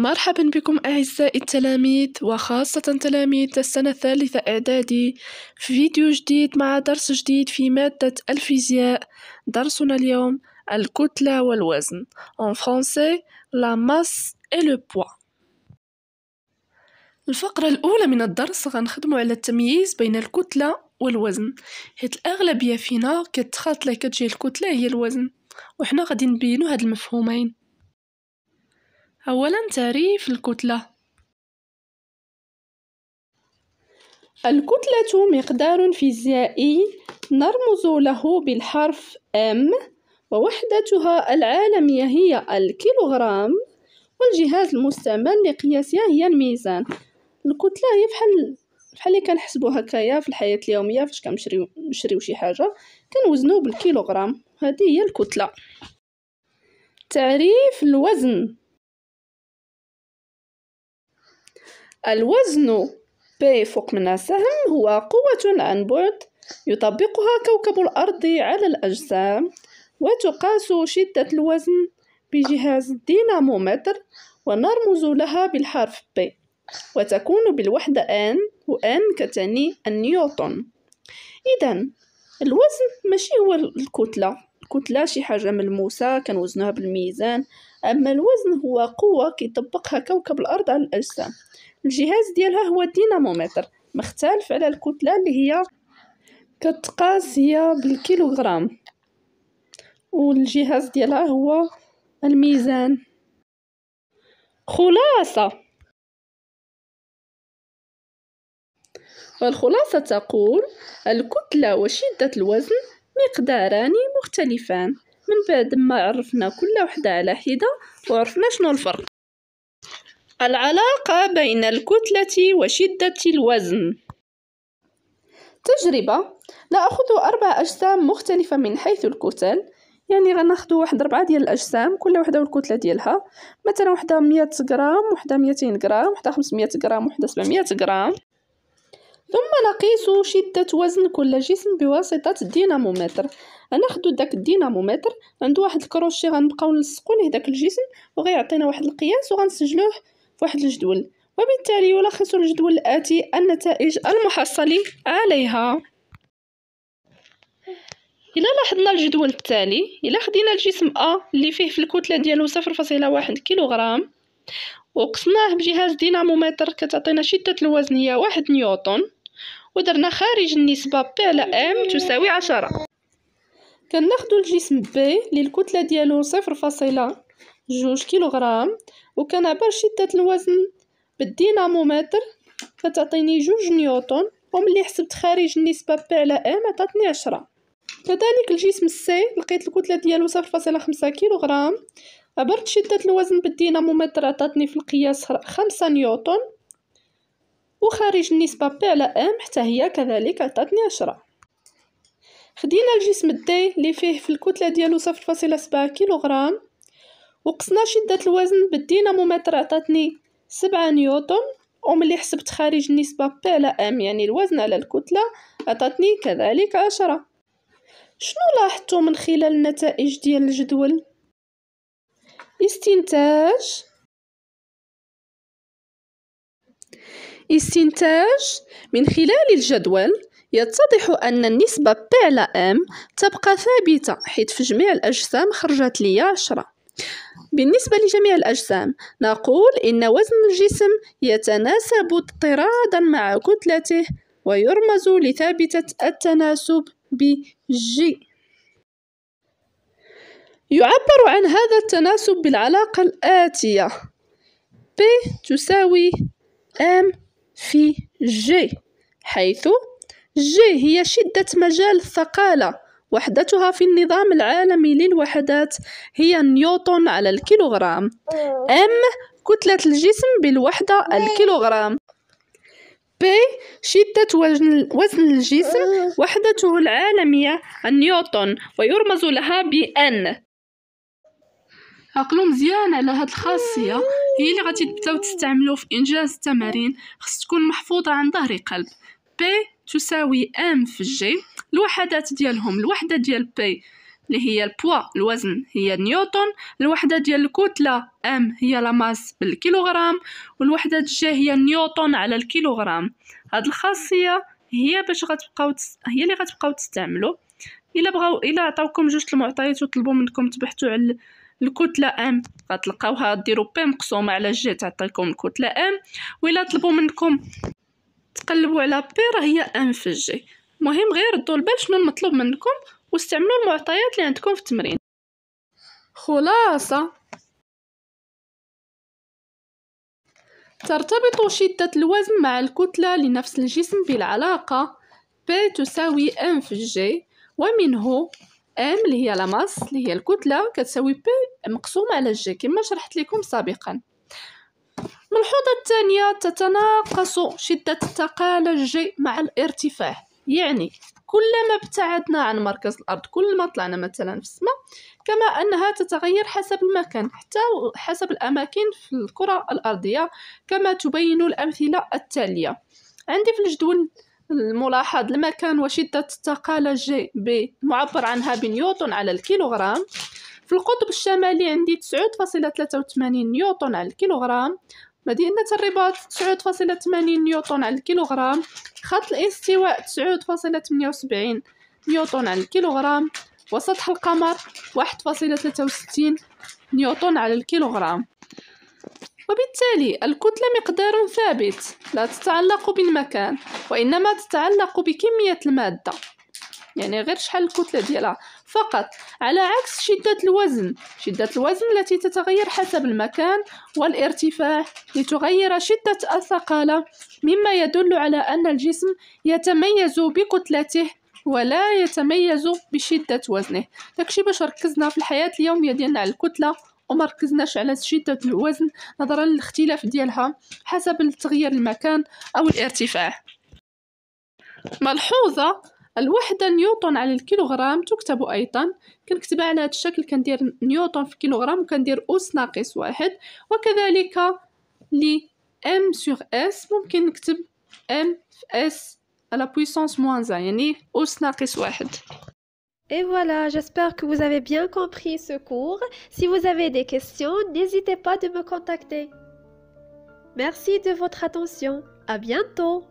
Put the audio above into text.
مرحبا بكم أعزائي التلاميذ وخاصة تلاميذ السنة الثالثة إعدادي في فيديو جديد مع درس جديد في مادة الفيزياء درسنا اليوم الكتلة والوزن en français la masse et le poids الفقرة الأولى من الدرس غنخدمو على التمييز بين الكتلة والوزن حيت الأغلبية فينا كتخاطلة كتجي الكتلة هي الوزن وحنا غادي نبينو هاد المفهومين أولاً تعريف الكتلة الكتلة مقدار فيزيائي نرمز له بالحرف M ووحدتها العالمية هي الكيلوغرام والجهاز المستعمل لقياسها هي الميزان الكتلة هي بحال بحال اللي كنحسبو هكايا في الحياة اليومية فاش كنشريو نشريو شي حاجة كنوزنو بالكيلوغرام هذه هي الكتلة تعريف الوزن الوزن P فوق من السهم هو قوة عن بعد يطبقها كوكب الأرض على الأجسام وتقاس شدة الوزن بجهاز الدينامومتر ونرمز لها بالحرف P وتكون بالوحدة N وN كتعني النيوتن إذا الوزن ماشي هو الكتلة الكتلة شي حاجة ملموسة كنوزنوها بالميزان أما الوزن هو قوة كيطبقها كوكب الأرض على الأجسام الجهاز ديالها هو الدينامومتر مختلف على الكتلة اللي هي كتقاس هي بالكيلوغرام والجهاز ديالها هو الميزان خلاصة والخلاصة تقول الكتلة وشدة الوزن مقداران مختلفان من بعد ما عرفنا كل وحدة على حدة وعرفنا شنو الفرق العلاقة بين الكتلة وشدة الوزن تجربة نأخذ أربع أجسام مختلفة من حيث الكتل يعني غناخدو واحد ربعة ديال الأجسام كل وحدة والكتلة ديالها مثلا وحدة مية غرام وحدة ميتين غرام وحدة خمسمية غرام وحدة سبعمية غرام ثم نقيس شدة وزن كل جسم بواسطة دينامومتر ناخذ داك الدينامومتر عندو واحد الكروشي غنبقاو نلصقو ليه داك الجسم وغيعطينا واحد القياس وغنسجلوه فواحد الجدول وبالتالي يلخص الجدول الآتي النتائج المحصلة عليها إلا لاحظنا الجدول التالي إلا خدينا الجسم أ اللي فيه في الكتلة ديالو صفر فاصلة واحد كيلوغرام وقسناه بجهاز دينامومتر كتعطينا شدة الوزن هي واحد نيوتن ودرنا خارج النسبة بي على ام تساوي عشرة كناخدو الجسم بي اللي الكتلة ديالو صفر فاصلة جوج كيلوغرام وكنعبر شدة الوزن بالدينامومتر كتعطيني جوج نيوتن وملي حسبت خارج النسبة بي على ام عطاتني عشرة كذلك الجسم سي لقيت الكتلة ديالو صفر فاصلة خمسة كيلوغرام عبرت شدة الوزن بالدينامومتر عطاتني في القياس خمسة نيوتن وخارج النسبة بي على ام حتى هي كذلك عطاتني عشرة خدينا الجسم الداي اللي فيه في الكتلة ديالو صفر فاصلة سبعة كيلوغرام وقصنا شدة الوزن بالدينامومتر عطاتني سبعة نيوتن وملي حسبت خارج النسبة بي على ام يعني الوزن على الكتلة عطاتني كذلك عشرة شنو لاحظتو من خلال النتائج ديال الجدول استنتاج استنتاج من خلال الجدول يتضح أن النسبة P على M تبقى ثابتة حيث في جميع الأجسام خرجت لي عشرة بالنسبة لجميع الأجسام نقول إن وزن الجسم يتناسب اضطرادا مع كتلته ويرمز لثابتة التناسب بجي يعبر عن هذا التناسب بالعلاقة الآتية P تساوي M في جي حيث جي هي شدة مجال الثقالة وحدتها في النظام العالمي للوحدات هي نيوتن على الكيلوغرام ام كتلة الجسم بالوحدة الكيلوغرام ب شدة وزن, وزن الجسم وحدته العالمية النيوتن ويرمز لها بأن عقلو مزيان على هاد الخاصيه هي اللي غادي تبداو تستعملوه في انجاز التمارين خص تكون محفوظه عن ظهر قلب بي تساوي ام في جي الوحدات ديالهم الوحده ديال بي اللي هي البوا الوزن هي نيوتن الوحده ديال الكتله ام هي لاماس بالكيلوغرام والوحده جي هي نيوتن على الكيلوغرام هاد الخاصيه هي باش غتبقاو تس... هي اللي غتبقاو تستعملوا الا بغاو الا عطاوكم جوج المعطيات وطلبوا منكم تبحثوا على الكتله ام غتلقاوها ديرو بي مقسومه على جي تعطيكم الكتله ام ولا طلبوا منكم تقلبوا على بي راه هي ام في جي مهم غير ردوا البال شنو المطلوب منكم واستعملوا المعطيات اللي عندكم في التمرين خلاصه ترتبط شدة الوزن مع الكتلة لنفس الجسم بالعلاقة بي تساوي ام في جي ومنه ام اللي هي لاماس اللي هي الكتله كتساوي بي مقسومه على جي كما شرحت لكم سابقا الملحوظه الثانيه تتناقص شده الثقال جي مع الارتفاع يعني كلما ابتعدنا عن مركز الارض كل ما طلعنا مثلا في السماء كما انها تتغير حسب المكان حتى حسب الاماكن في الكره الارضيه كما تبين الامثله التاليه عندي في الجدول الملاحظ المكان وشدة التقالة جي بي معبر عنها بنيوتن على الكيلوغرام في القطب الشمالي عندي تسعود فاصلة نيوتن على الكيلوغرام مدينة الرباط تسعود فاصلة نيوتن على الكيلوغرام خط الاستواء تسعود فاصلة وسبعين نيوتن على الكيلوغرام وسطح القمر واحد فاصلة نيوتن على الكيلوغرام وبالتالي الكتلة مقدار ثابت لا تتعلق بالمكان وإنما تتعلق بكمية المادة يعني غير شحال الكتلة ديالها فقط على عكس شدة الوزن شدة الوزن التي تتغير حسب المكان والارتفاع لتغير شدة الثقالة مما يدل على أن الجسم يتميز بكتلته ولا يتميز بشدة وزنه داكشي باش ركزنا في الحياة اليومية ديالنا على الكتلة وما ركزناش على شدة الوزن نظرا للاختلاف ديالها حسب التغيير المكان أو الارتفاع ملحوظة الوحدة نيوتن على الكيلوغرام تكتب أيضا كنكتبها على هذا الشكل كندير نيوتن في كيلوغرام وكندير أس ناقص واحد وكذلك ل ام سور اس ممكن نكتب ام في اس على بويسونس موان يعني أس ناقص واحد Et voilà, j'espère que vous avez bien compris ce cours. Si vous avez des questions, n'hésitez pas de me contacter. Merci de votre attention. À bientôt.